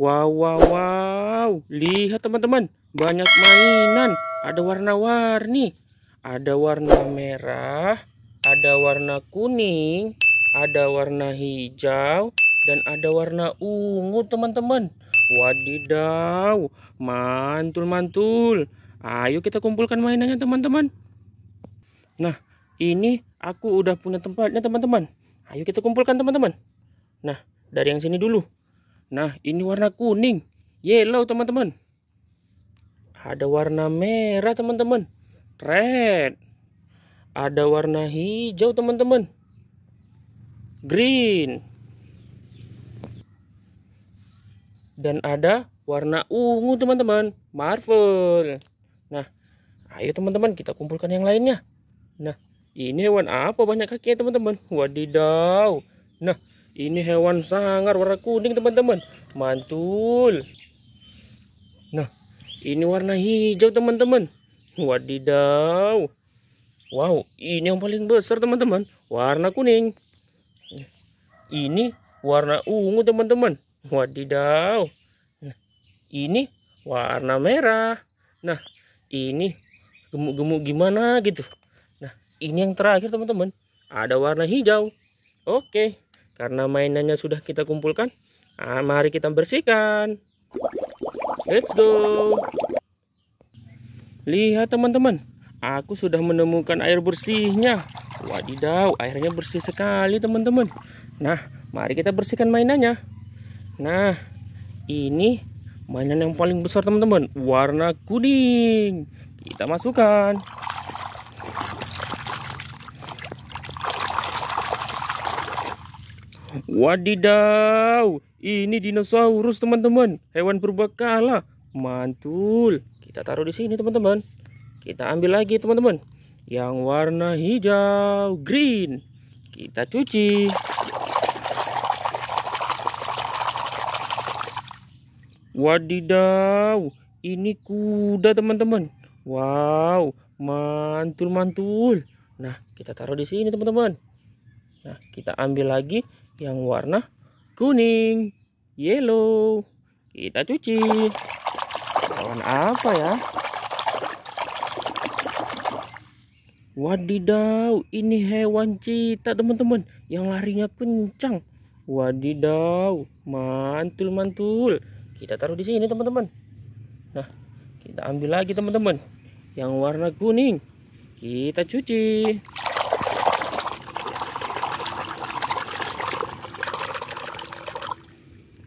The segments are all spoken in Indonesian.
Wow, wow, wow. Lihat teman-teman, banyak mainan. Ada warna-warni. Ada warna merah, ada warna kuning, ada warna hijau, dan ada warna ungu teman-teman. Wadidaw, mantul-mantul. Ayo kita kumpulkan mainannya teman-teman. Nah, ini aku udah punya tempatnya teman-teman. Ayo kita kumpulkan teman-teman. Nah, dari yang sini dulu. Nah, ini warna kuning. Yellow, teman-teman. Ada warna merah, teman-teman. Red. Ada warna hijau, teman-teman. Green. Dan ada warna ungu, teman-teman. Marvel. Nah, ayo teman-teman kita kumpulkan yang lainnya. Nah, ini hewan apa banyak kakinya, teman-teman? Wadidaw. Nah, ini hewan sangar warna kuning teman-teman. Mantul. Nah, ini warna hijau teman-teman. Wadidaw. Wow, ini yang paling besar teman-teman. Warna kuning. Ini warna ungu teman-teman. Wadidaw. Nah, ini warna merah. Nah, ini gemuk-gemuk gimana gitu. Nah, ini yang terakhir teman-teman. Ada warna hijau. Oke. Okay. Karena mainannya sudah kita kumpulkan, nah, mari kita bersihkan. Let's go. Lihat teman-teman, aku sudah menemukan air bersihnya. Wadidaw, airnya bersih sekali teman-teman. Nah, mari kita bersihkan mainannya. Nah, ini mainan yang paling besar teman-teman, warna kuning. Kita masukkan. Wadidaw, ini dinosaurus teman-teman, hewan berbakala. Mantul. Kita taruh di sini teman-teman. Kita ambil lagi teman-teman. Yang warna hijau, green. Kita cuci. Wadidaw, ini kuda teman-teman. Wow, mantul-mantul. Nah, kita taruh di sini teman-teman. Nah, kita ambil lagi yang warna kuning, yellow. Kita cuci. Lawan apa ya? Wadidaw, ini hewan cita teman-teman yang larinya kencang. Wadidaw, mantul-mantul. Kita taruh di sini teman-teman. Nah, kita ambil lagi teman-teman yang warna kuning. Kita cuci.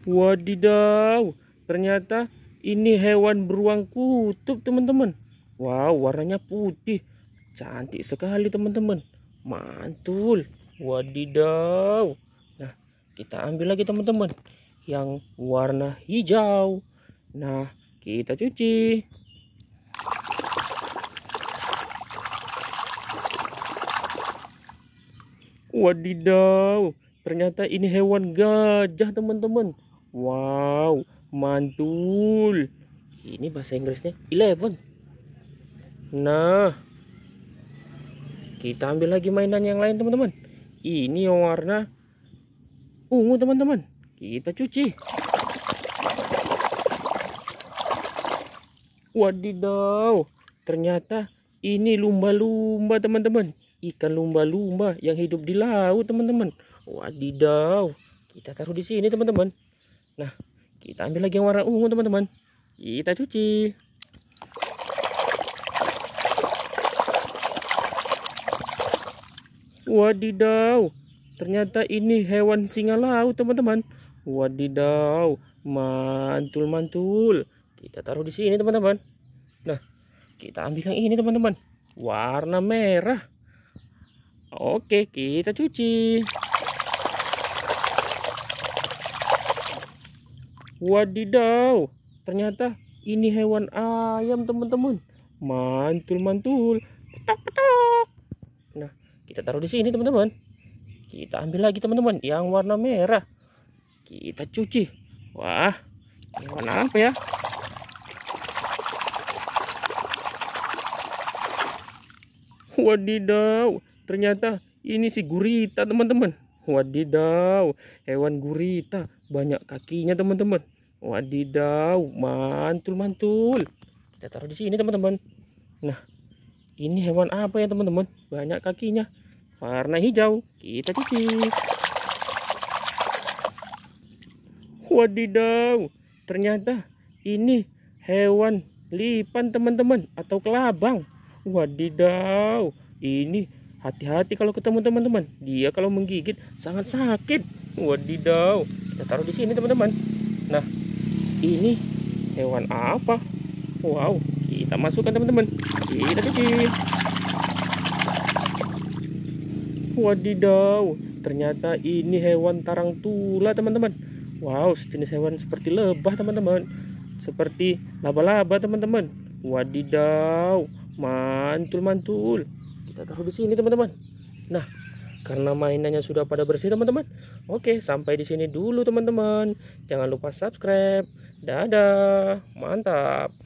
Wadidaw, ternyata ini hewan beruang kutub teman-teman. Wow, warnanya putih. Cantik sekali teman-teman. Mantul. Wadidaw. Nah, kita ambil lagi teman-teman. Yang warna hijau. Nah, kita cuci. Wadidaw. Ternyata ini hewan gajah teman-teman. Wow, mantul. Ini bahasa Inggrisnya eleven. Nah, kita ambil lagi mainan yang lain teman-teman. Ini yang warna ungu teman-teman. Kita cuci. Wadidaw, ternyata ini lumba-lumba teman-teman. Ikan lumba-lumba yang hidup di laut teman-teman. Wadidaw, kita taruh di sini teman-teman. Nah, kita ambil lagi yang warna ungu, teman-teman. Kita cuci. Wadidaw, ternyata ini hewan singa laut, teman-teman. Wadidaw, mantul-mantul. Kita taruh di sini, teman-teman. Nah, kita ambil yang ini, teman-teman. Warna merah. Oke, kita cuci. wadidaw ternyata ini hewan ayam teman-teman mantul mantul petok petok nah kita taruh di sini teman-teman kita ambil lagi teman-teman yang warna merah kita cuci wah ini apa ya wadidaw ternyata ini si gurita teman-teman wadidaw hewan gurita banyak kakinya teman-teman Wadidaw, mantul mantul. Kita taruh di sini teman-teman. Nah, ini hewan apa ya teman-teman? Banyak kakinya. Warna hijau. Kita cuci. Wadidaw, ternyata ini hewan lipan teman-teman atau kelabang. Wadidaw, ini hati-hati kalau ketemu teman-teman. Dia kalau menggigit sangat sakit. Wadidaw, kita taruh di sini teman-teman. Nah, ini hewan apa wow kita masukkan teman-teman kita kecil. wadidaw ternyata ini hewan tarantula teman-teman wow sejenis hewan seperti lebah teman-teman seperti laba-laba teman-teman wadidaw mantul-mantul kita taruh di sini teman-teman nah karena mainannya sudah pada bersih teman-teman oke sampai di sini dulu teman-teman jangan lupa subscribe Dadah, mantap.